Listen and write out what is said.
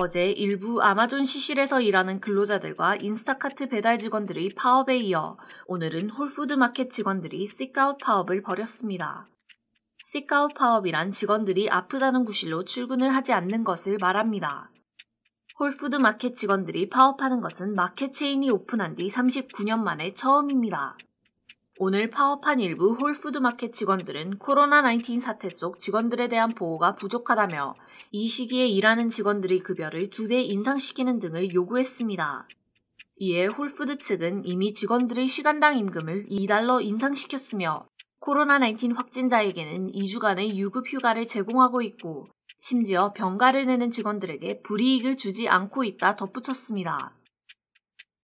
어제 일부 아마존 시실에서 일하는 근로자들과 인스타카트 배달 직원들의 파업에 이어 오늘은 홀푸드마켓 직원들이 시카웃 파업을 벌였습니다. 시카웃 파업이란 직원들이 아프다는 구실로 출근을 하지 않는 것을 말합니다. 홀푸드마켓 직원들이 파업하는 것은 마켓 체인이 오픈한 뒤 39년 만에 처음입니다. 오늘 파업한 일부 홀푸드마켓 직원들은 코로나19 사태 속 직원들에 대한 보호가 부족하다며 이 시기에 일하는 직원들의 급여를 두 배 인상시키는 등을 요구했습니다. 이에 홀푸드 측은 이미 직원들의 시간당 임금을 2달러 인상시켰으며 코로나19 확진자에게는 2주간의 유급 휴가를 제공하고 있고 심지어 병가를 내는 직원들에게 불이익을 주지 않고 있다 덧붙였습니다.